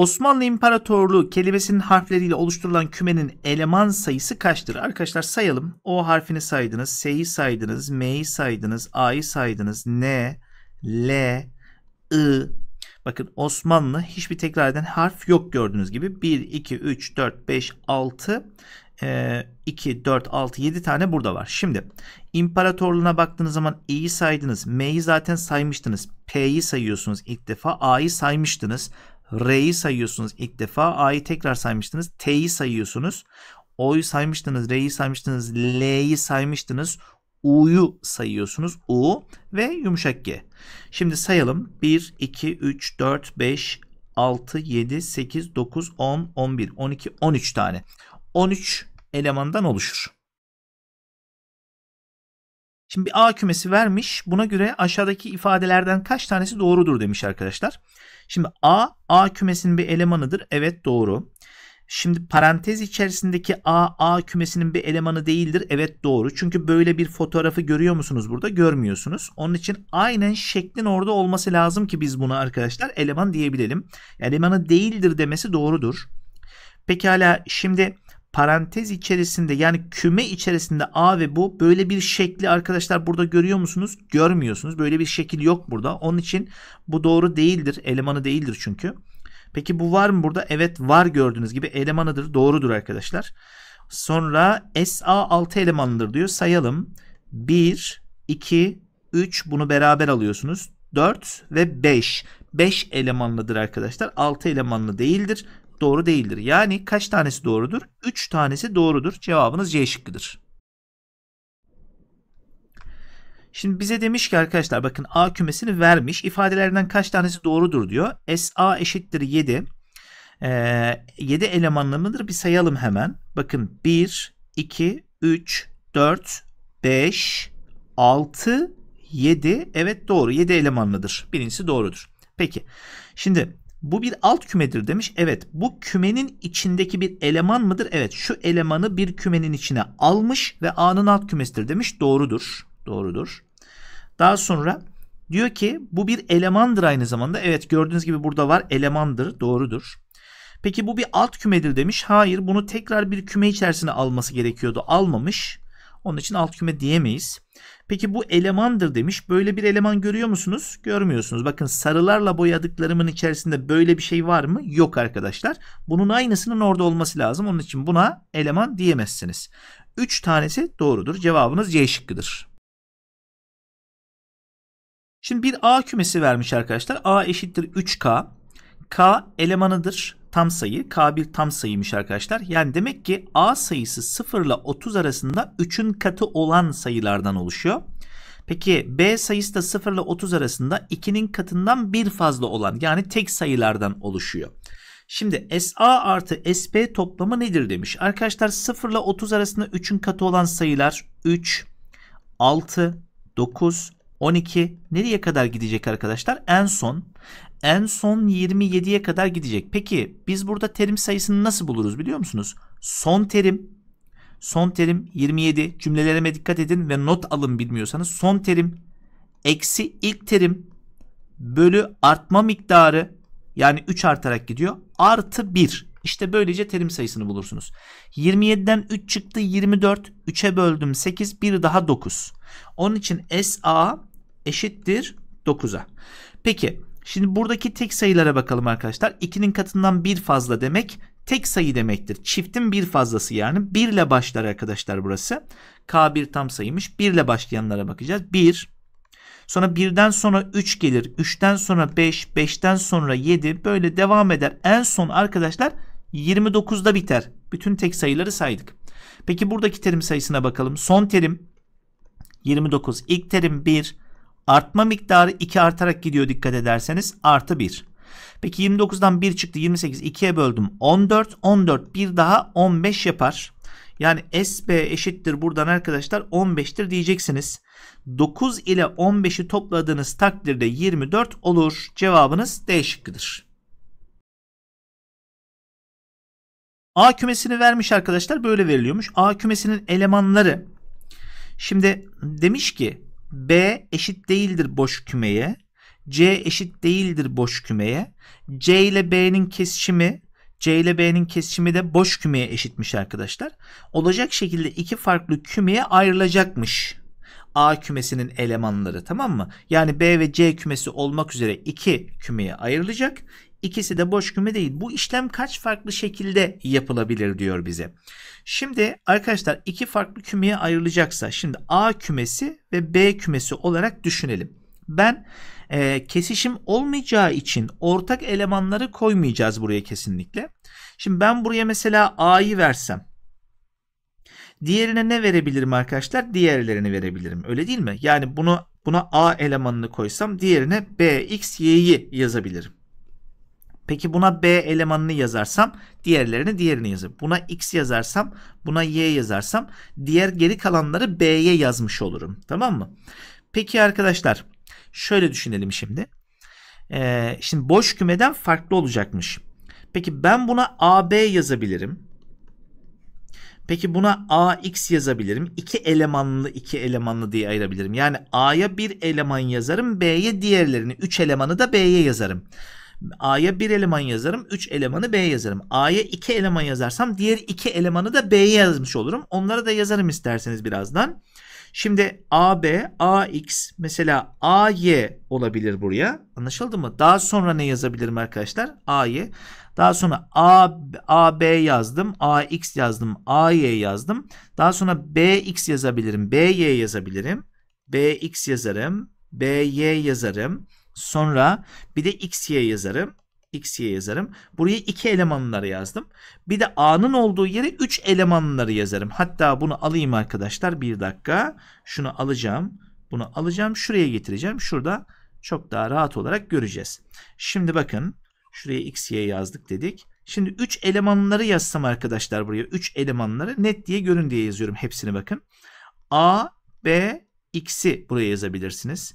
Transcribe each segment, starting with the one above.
Osmanlı İmparatorluğu kelimesinin harfleriyle oluşturulan kümenin eleman sayısı kaçtır? Arkadaşlar sayalım. O harfini saydınız, S'yi saydınız, M'yi saydınız, A'yı saydınız, N, L, I. Bakın Osmanlı hiçbir tekrar eden harf yok gördüğünüz gibi. 1, 2, 3, 4, 5, 6, 2, 4, 6, 7 tane burada var. Şimdi imparatorluğuna baktığınız zaman İ'yi saydınız, M'yi zaten saymıştınız, P'yi sayıyorsunuz ilk defa, A'yı saymıştınız. R'yi sayıyorsunuz ilk defa. A'yı tekrar saymıştınız. T'yi sayıyorsunuz. O'yu saymıştınız. R'yi saymıştınız. L'yi saymıştınız. U'yu sayıyorsunuz. U ve yumuşak G. Şimdi sayalım. 1, 2, 3, 4, 5, 6, 7, 8, 9, 10, 11, 12, 13 tane. 13 elemandan oluşur. Şimdi bir A kümesi vermiş. Buna göre aşağıdaki ifadelerden kaç tanesi doğrudur demiş arkadaşlar. Şimdi A, A kümesinin bir elemanıdır. Evet doğru. Şimdi parantez içerisindeki A, A kümesinin bir elemanı değildir. Evet doğru. Çünkü böyle bir fotoğrafı görüyor musunuz burada? Görmüyorsunuz. Onun için aynen şeklin orada olması lazım ki biz bunu arkadaşlar eleman diyebilelim. Elemanı değildir demesi doğrudur. Pekala şimdi parantez içerisinde yani küme içerisinde A ve bu böyle bir şekli arkadaşlar burada görüyor musunuz? Görmüyorsunuz. Böyle bir şekil yok burada. Onun için bu doğru değildir. Elemanı değildir çünkü. Peki bu var mı burada? Evet var gördüğünüz gibi elemanıdır. Doğrudur arkadaşlar. Sonra SA 6 elemanlıdır diyor. Sayalım. 1, 2, 3 bunu beraber alıyorsunuz. 4 ve 5. 5 elemanlıdır arkadaşlar. 6 elemanlı değildir doğru değildir. Yani kaç tanesi doğrudur? 3 tanesi doğrudur. Cevabınız C şıkkıdır. Şimdi bize demiş ki arkadaşlar bakın A kümesini vermiş. İfadelerden kaç tanesi doğrudur diyor. SA eşittir 7. Ee, 7 elemanlı mıdır? Bir sayalım hemen. Bakın 1, 2, 3, 4, 5, 6, 7. Evet doğru. 7 elemanlıdır. Birincisi doğrudur. Peki. Şimdi bu bir alt kümedir demiş. Evet bu kümenin içindeki bir eleman mıdır? Evet şu elemanı bir kümenin içine almış ve A'nın alt kümesidir demiş. Doğrudur. Doğrudur. Daha sonra diyor ki bu bir elemandır aynı zamanda. Evet gördüğünüz gibi burada var elemandır. Doğrudur. Peki bu bir alt kümedir demiş. Hayır bunu tekrar bir küme içerisine alması gerekiyordu. Almamış. Onun için alt küme diyemeyiz. Peki bu elemandır demiş. Böyle bir eleman görüyor musunuz? Görmüyorsunuz. Bakın sarılarla boyadıklarımın içerisinde böyle bir şey var mı? Yok arkadaşlar. Bunun aynısının orada olması lazım. Onun için buna eleman diyemezsiniz. 3 tanesi doğrudur. Cevabınız C şıkkıdır. Şimdi bir A kümesi vermiş arkadaşlar. A eşittir 3K. K elemanıdır tam sayı, K1 tam sayıymış arkadaşlar. Yani demek ki A sayısı 0 ile 30 arasında 3'ün katı olan sayılardan oluşuyor. Peki B sayısı da 0 ile 30 arasında 2'nin katından bir fazla olan yani tek sayılardan oluşuyor. Şimdi SA artı SP toplamı nedir demiş. Arkadaşlar 0 ile 30 arasında 3'ün katı olan sayılar 3, 6, 9, 12 nereye kadar gidecek arkadaşlar? En son en son 27'ye kadar gidecek. Peki biz burada terim sayısını nasıl buluruz biliyor musunuz? Son terim son terim 27 cümlelerime dikkat edin ve not alın bilmiyorsanız son terim eksi ilk terim bölü artma miktarı yani 3 artarak gidiyor artı 1 işte böylece terim sayısını bulursunuz. 27'den 3 çıktı 24 3'e böldüm 8 1 daha 9 onun için SA eşittir 9'a. Peki Şimdi buradaki tek sayılara bakalım arkadaşlar. 2'nin katından bir fazla demek tek sayı demektir. Çiftin bir fazlası yani 1 ile başlar arkadaşlar burası. K1 tam sayıymış. 1 ile başlayanlara bakacağız. 1 Sonra 1'den sonra 3 gelir. 3'ten sonra 5, 5'ten sonra 7 böyle devam eder. En son arkadaşlar 29'da biter. Bütün tek sayıları saydık. Peki buradaki terim sayısına bakalım. Son terim 29. İlk terim 1. Artma miktarı 2 artarak gidiyor dikkat ederseniz. Artı 1. Peki 29'dan 1 çıktı. 28 2'ye böldüm. 14. 14 bir daha 15 yapar. Yani SB eşittir buradan arkadaşlar 15'tir diyeceksiniz. 9 ile 15'i topladığınız takdirde 24 olur. Cevabınız D şıkkıdır. A kümesini vermiş arkadaşlar böyle veriliyormuş. A kümesinin elemanları. Şimdi demiş ki B eşit değildir boş kümeye. C eşit değildir boş kümeye. C ile B'nin kesişimi C ile B'nin kesişimi de boş kümeye eşitmiş arkadaşlar. Olacak şekilde iki farklı kümeye ayrılacakmış. A kümesinin elemanları tamam mı? Yani B ve C kümesi olmak üzere iki kümeye ayrılacak. İkisi de boş küme değil. Bu işlem kaç farklı şekilde yapılabilir diyor bize. Şimdi arkadaşlar iki farklı kümeye ayrılacaksa şimdi A kümesi ve B kümesi olarak düşünelim. Ben e, kesişim olmayacağı için ortak elemanları koymayacağız buraya kesinlikle. Şimdi ben buraya mesela A'yı versem Diğerine ne verebilirim arkadaşlar? Diğerlerini verebilirim. Öyle değil mi? Yani bunu buna A elemanını koysam diğerine B, X, Y'yi yazabilirim. Peki buna B elemanını yazarsam diğerlerini diğerini yazarım. Buna X yazarsam buna Y yazarsam diğer geri kalanları B'ye yazmış olurum. Tamam mı? Peki arkadaşlar şöyle düşünelim şimdi. Ee, şimdi boş kümeden farklı olacakmış. Peki ben buna AB yazabilirim. Peki buna AX yazabilirim. İki elemanlı iki elemanlı diye ayırabilirim. Yani A'ya bir eleman yazarım. B'ye diğerlerini. Üç elemanı da B'ye yazarım. A'ya bir eleman yazarım. Üç elemanı B'ye yazarım. A'ya iki eleman yazarsam diğer iki elemanı da B'ye yazmış olurum. Onları da yazarım isterseniz birazdan. Şimdi AB, AX mesela AY olabilir buraya. Anlaşıldı mı? Daha sonra ne yazabilirim arkadaşlar? AY. Daha sonra A, AB yazdım, AX yazdım, AY yazdım. Daha sonra BX yazabilirim, BY yazabilirim. BX yazarım, BY yazarım. Sonra bir de x, y yazarım. x, y yazarım. Buraya iki elemanları yazdım. Bir de a'nın olduğu yere 3 elemanları yazarım. Hatta bunu alayım arkadaşlar. Bir dakika. Şunu alacağım. Bunu alacağım. Şuraya getireceğim. Şurada çok daha rahat olarak göreceğiz. Şimdi bakın. Şuraya x, y yazdık dedik. Şimdi 3 elemanları yazsam arkadaşlar buraya 3 elemanları net diye görün diye yazıyorum hepsini bakın. A, B, X'i buraya yazabilirsiniz.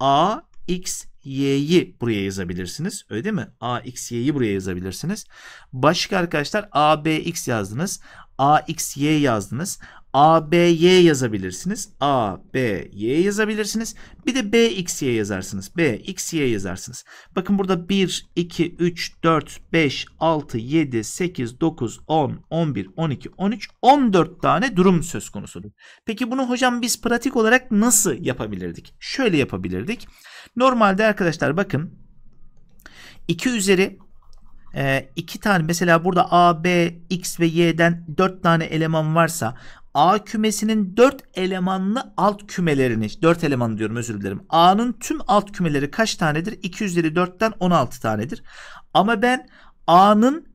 A, x, y'yi buraya yazabilirsiniz. Öyle değil mi? A, x, y'yi buraya yazabilirsiniz. Başka arkadaşlar a, b, x yazdınız. A, x, y yazdınız. A, B, Y yazabilirsiniz. A, B, Y yazabilirsiniz. Bir de B, X, Y yazarsınız. B, X, Y yazarsınız. Bakın burada 1, 2, 3, 4, 5, 6, 7, 8, 9, 10, 11, 12, 13, 14 tane durum söz konusudur. Peki bunu hocam biz pratik olarak nasıl yapabilirdik? Şöyle yapabilirdik. Normalde arkadaşlar bakın 2 üzeri e, iki tane mesela burada A, B, X ve Y'den dört tane eleman varsa A kümesinin 4 elemanlı alt kümelerini 4 elemanlı diyorum özür dilerim. A'nın tüm alt kümeleri kaç tanedir? 2 üzeri 4'ten 16 tanedir. Ama ben A'nın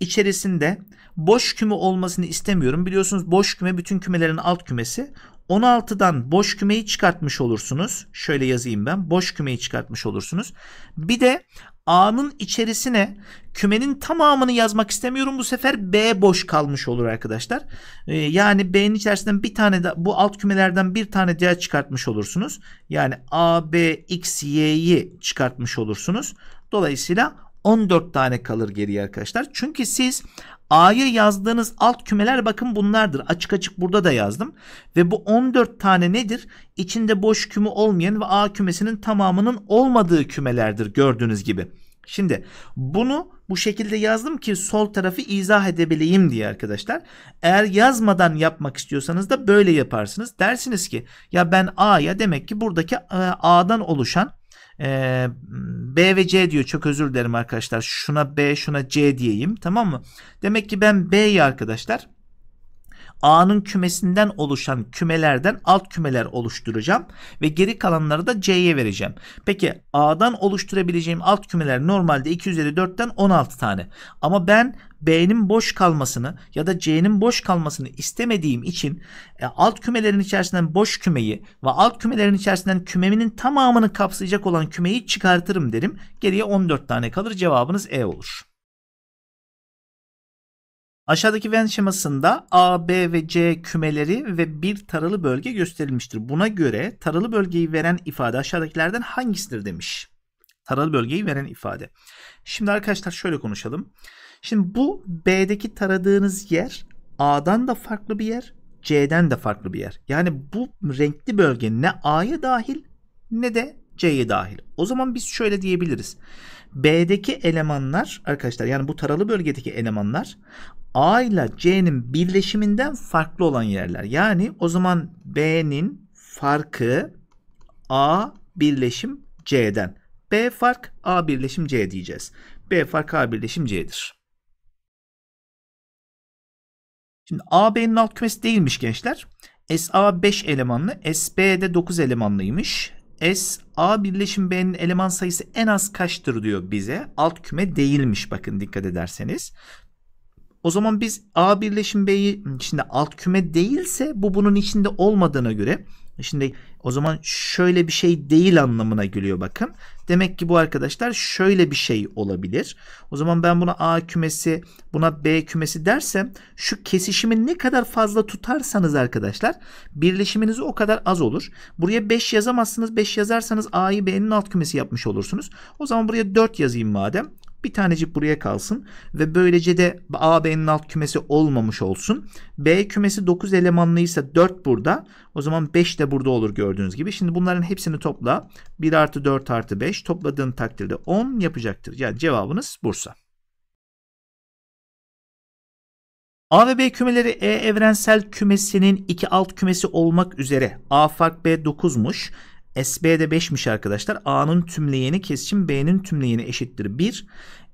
içerisinde boş küme olmasını istemiyorum. Biliyorsunuz boş küme bütün kümelerin alt kümesi. 16'dan boş kümeyi çıkartmış olursunuz. Şöyle yazayım ben. Boş kümeyi çıkartmış olursunuz. Bir de A'nın içerisine kümenin tamamını yazmak istemiyorum. Bu sefer B boş kalmış olur arkadaşlar. Ee, yani B'nin içerisinden bir tane de bu alt kümelerden bir tane diğer çıkartmış olursunuz. Yani A, B, X, Y'yi çıkartmış olursunuz. Dolayısıyla 14 tane kalır geriye arkadaşlar. Çünkü siz A'ya yazdığınız alt kümeler bakın bunlardır. Açık açık burada da yazdım. Ve bu 14 tane nedir? İçinde boş küme olmayan ve A kümesinin tamamının olmadığı kümelerdir gördüğünüz gibi. Şimdi bunu bu şekilde yazdım ki sol tarafı izah edebileyim diye arkadaşlar. Eğer yazmadan yapmak istiyorsanız da böyle yaparsınız. Dersiniz ki ya ben A'ya demek ki buradaki e, A'dan oluşan B ve C diyor. Çok özür dilerim arkadaşlar. Şuna B, şuna C diyeyim. Tamam mı? Demek ki ben B'yi arkadaşlar A'nın kümesinden oluşan kümelerden alt kümeler oluşturacağım ve geri kalanları da C'ye vereceğim. Peki A'dan oluşturabileceğim alt kümeler normalde 2 üzeri 4'ten 16 tane. Ama ben B'nin boş kalmasını ya da C'nin boş kalmasını istemediğim için e, alt kümelerin içerisinden boş kümeyi ve alt kümelerin içerisinden kümeminin tamamını kapsayacak olan kümeyi çıkartırım derim. Geriye 14 tane kalır. Cevabınız E olur. Aşağıdaki Venn şemasında A, B ve C kümeleri ve bir taralı bölge gösterilmiştir. Buna göre taralı bölgeyi veren ifade aşağıdakilerden hangisidir demiş. Taralı bölgeyi veren ifade. Şimdi arkadaşlar şöyle konuşalım. Şimdi bu B'deki taradığınız yer A'dan da farklı bir yer, C'den de farklı bir yer. Yani bu renkli bölge ne A'ya dahil ne de C'ye dahil. O zaman biz şöyle diyebiliriz. B'deki elemanlar arkadaşlar yani bu taralı bölgedeki elemanlar A ile C'nin birleşiminden farklı olan yerler. Yani o zaman B'nin farkı A birleşim C'den. B fark A birleşim C diyeceğiz. B fark A birleşim C'dir. Şimdi A B'nin alt kümesi değilmiş gençler. S A 5 elemanlı, SB de 9 elemanlıymış. S A birleşim B'nin eleman sayısı en az kaçtır diyor bize. Alt küme değilmiş bakın dikkat ederseniz. O zaman biz A birleşim B'yi şimdi alt küme değilse bu bunun içinde olmadığına göre şimdi o zaman şöyle bir şey değil anlamına geliyor bakın. Demek ki bu arkadaşlar şöyle bir şey olabilir. O zaman ben buna A kümesi buna B kümesi dersem şu kesişimi ne kadar fazla tutarsanız arkadaşlar birleşiminiz o kadar az olur. Buraya 5 yazamazsınız. 5 yazarsanız A'yı B'nin alt kümesi yapmış olursunuz. O zaman buraya 4 yazayım madem. Bir tanecik buraya kalsın ve böylece de A B'nin alt kümesi olmamış olsun. B kümesi 9 elemanlıysa 4 burada. O zaman 5 de burada olur gördüğünüz gibi. Şimdi bunların hepsini topla. 1 artı 4 artı 5 topladığın takdirde 10 yapacaktır. Yani cevabınız Bursa. A ve B kümeleri E evrensel kümesinin iki alt kümesi olmak üzere A fark B 9'muş SB'de 5'miş arkadaşlar. A'nın tümleyeni kesişim B'nin tümleyeni eşittir 1.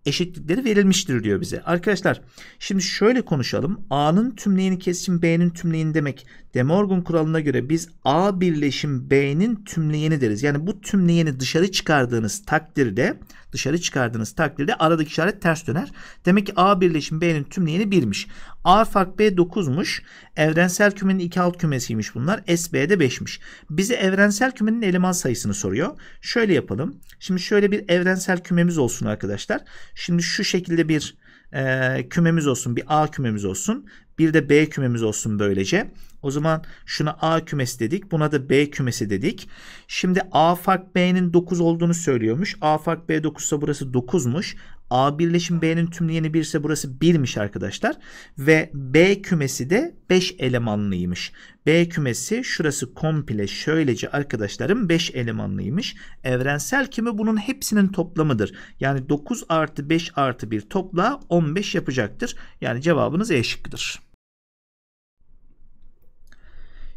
Eşitlikleri verilmiştir diyor bize. Arkadaşlar şimdi şöyle konuşalım. A'nın tümleyeni kesişim B'nin tümleyeni demek. De Morgan kuralına göre biz A birleşim B'nin tümleyeni deriz. Yani bu tümleyeni dışarı çıkardığınız takdirde dışarı çıkardığınız takdirde aradaki işaret ters döner. Demek ki A birleşim B'nin tümleyeni 1'miş. A fark B 9'muş. Evrensel kümenin 2 alt kümesiymiş bunlar. SB'de 5'miş. Bize evrensel kümenin eleman sayısını soruyor. Şöyle yapalım. Şimdi şöyle bir evrensel kümemiz olsun arkadaşlar. Şimdi şu şekilde bir e, kümemiz olsun. Bir A kümemiz olsun. Bir de B kümemiz olsun böylece. O zaman şuna A kümesi dedik. Buna da B kümesi dedik. Şimdi A fark B'nin 9 olduğunu söylüyormuş. A fark B 9 ise burası 9'muş. A birleşim B'nin tümleyeni 1 ise burası 1'miş arkadaşlar. Ve B kümesi de 5 elemanlıymış. B kümesi şurası komple şöylece arkadaşlarım 5 elemanlıymış. Evrensel kümü bunun hepsinin toplamıdır. Yani 9 artı 5 artı 1 topla 15 yapacaktır. Yani cevabınız E şıkkıdır.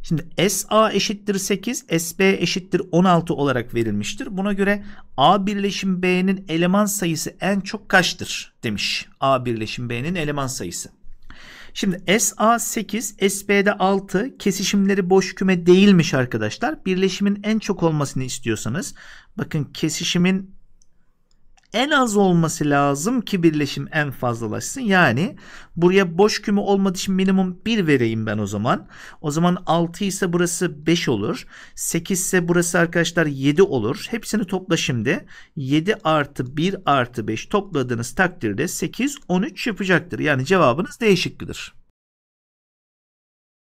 Şimdi SA eşittir 8, SB eşittir 16 olarak verilmiştir. Buna göre A birleşim B'nin eleman sayısı en çok kaçtır demiş. A birleşim B'nin eleman sayısı. Şimdi SA 8, SB'de 6 kesişimleri boş küme değilmiş arkadaşlar. Birleşimin en çok olmasını istiyorsanız bakın kesişimin en az olması lazım ki birleşim en fazlalaşsın. Yani buraya boş küme olmadığı için minimum 1 vereyim ben o zaman. O zaman 6 ise burası 5 olur. 8 ise burası arkadaşlar 7 olur. Hepsini topla şimdi. 7 artı 1 artı 5 topladığınız takdirde 8 13 yapacaktır. Yani cevabınız değişiklidir.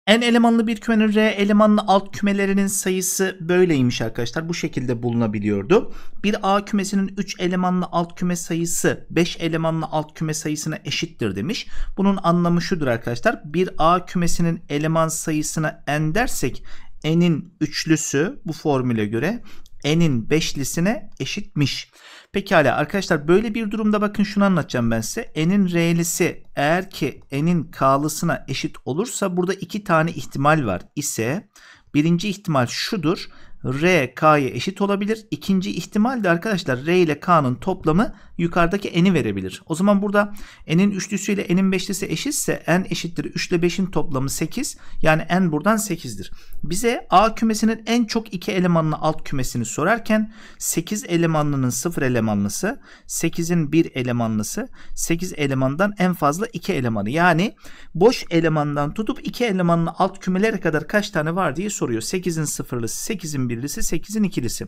En elemanlı bir kümenin R elemanlı alt kümelerinin sayısı böyleymiş arkadaşlar. Bu şekilde bulunabiliyordu. Bir A kümesinin 3 elemanlı alt küme sayısı 5 elemanlı alt küme sayısına eşittir demiş. Bunun anlamı şudur arkadaşlar. Bir A kümesinin eleman sayısına N dersek N'in üçlüsü bu formüle göre N'in beşlisine eşitmiş. Pekala arkadaşlar böyle bir durumda bakın şunu anlatacağım ben size. N'in R'lisi eğer ki N'in K'lısına eşit olursa burada iki tane ihtimal var ise birinci ihtimal şudur. R K'ya eşit olabilir. İkinci ihtimal de arkadaşlar R ile K'nın toplamı yukarıdaki n'i verebilir. O zaman burada n'in üçlüsü ile n'in beşlisi eşitse n eşittir 3 ile 5'in toplamı 8. Yani n buradan 8'dir. Bize A kümesinin en çok 2 elemanlı alt kümesini sorarken 8 elemanlının 0 elemanlısı, 8'in 1 elemanlısı, 8 elemandan en fazla 2 elemanı. Yani boş elemandan tutup 2 elemanlı alt kümelere kadar kaç tane var diye soruyor. 8'in 0'lısı, 8'in 1 birlisi 8'in ikilisi.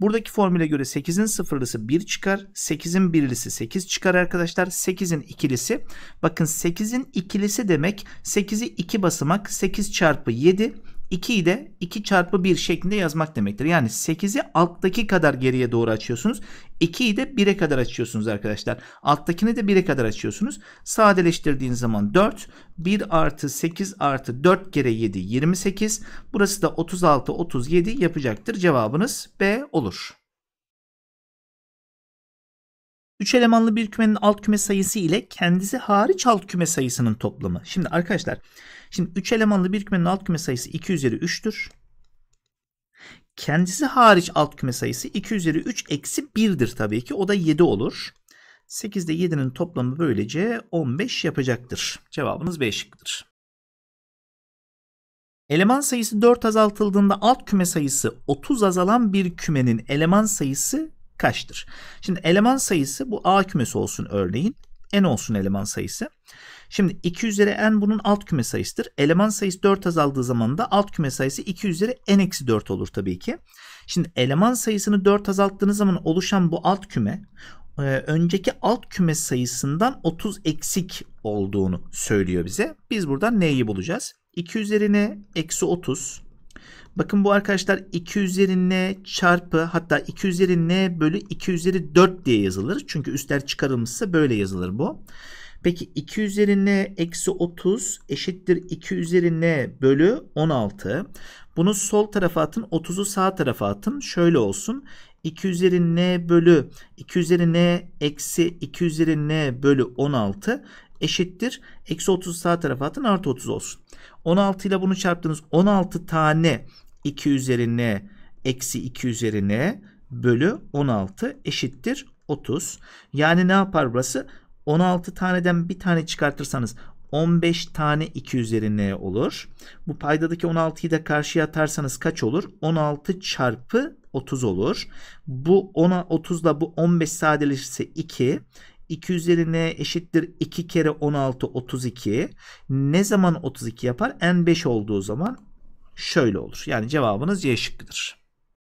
Buradaki formüle göre 8'in sıfırlısı 1 çıkar. 8'in birlisi 8 çıkar arkadaşlar. 8'in ikilisi. Bakın 8'in ikilisi demek 8'i 2 basamak 8 çarpı 7 2'yi de 2 çarpı 1 şeklinde yazmak demektir. Yani 8'i alttaki kadar geriye doğru açıyorsunuz. 2'yi de 1'e kadar açıyorsunuz arkadaşlar. Alttakini de 1'e kadar açıyorsunuz. Sadeleştirdiğiniz zaman 4. 1 artı 8 artı 4 kere 7 28. Burası da 36 37 yapacaktır. Cevabınız B olur. 3 elemanlı bir kümenin alt küme sayısı ile kendisi hariç alt küme sayısının toplamı. Şimdi arkadaşlar şimdi 3 elemanlı bir kümenin alt küme sayısı 2 üzeri 3'tür. Kendisi hariç alt küme sayısı 2 üzeri 3 eksi 1'dir tabii ki. O da 7 olur. 8 ile 7'nin toplamı böylece 15 yapacaktır. Cevabımız B şıkkıdır. Eleman sayısı 4 azaltıldığında alt küme sayısı 30 azalan bir kümenin eleman sayısı kaçtır? Şimdi eleman sayısı bu A kümesi olsun örneğin. N olsun eleman sayısı. Şimdi 2 üzeri n bunun alt küme sayısıdır. Eleman sayısı 4 azaldığı zaman da alt küme sayısı 2 üzeri n eksi 4 olur tabii ki. Şimdi eleman sayısını 4 azalttığınız zaman oluşan bu alt küme e, önceki alt küme sayısından 30 eksik olduğunu söylüyor bize. Biz buradan n'yi bulacağız. 2 üzeri eksi 30 Bakın bu arkadaşlar 2 üzeri n çarpı hatta 2 üzeri n bölü 2 üzeri 4 diye yazılır. Çünkü üstler çıkarılmışsa böyle yazılır bu. Peki 2 üzeri n eksi 30 eşittir 2 üzeri n bölü 16. Bunu sol tarafa atın 30'u sağ tarafa atın. Şöyle olsun. 2 üzeri n bölü 2 üzeri n eksi 2 üzeri n bölü 16 eşittir. Eksi 30 sağ tarafa atın artı 30 olsun. 16 ile bunu çarptığınız 16 tane 2 üzerine eksi 2 üzerine bölü 16 eşittir 30. Yani ne yapar burası? 16 taneden bir tane çıkartırsanız 15 tane 2 üzerine olur. Bu paydadaki 16'yı da karşıya atarsanız kaç olur? 16 çarpı 30 olur. Bu 10'a 30 ile bu 15 sadeleşirse 2. 2 üzerine eşittir 2 kere 16 32. Ne zaman 32 yapar? N5 olduğu zaman şöyle olur. Yani cevabınız C şıkkıdır.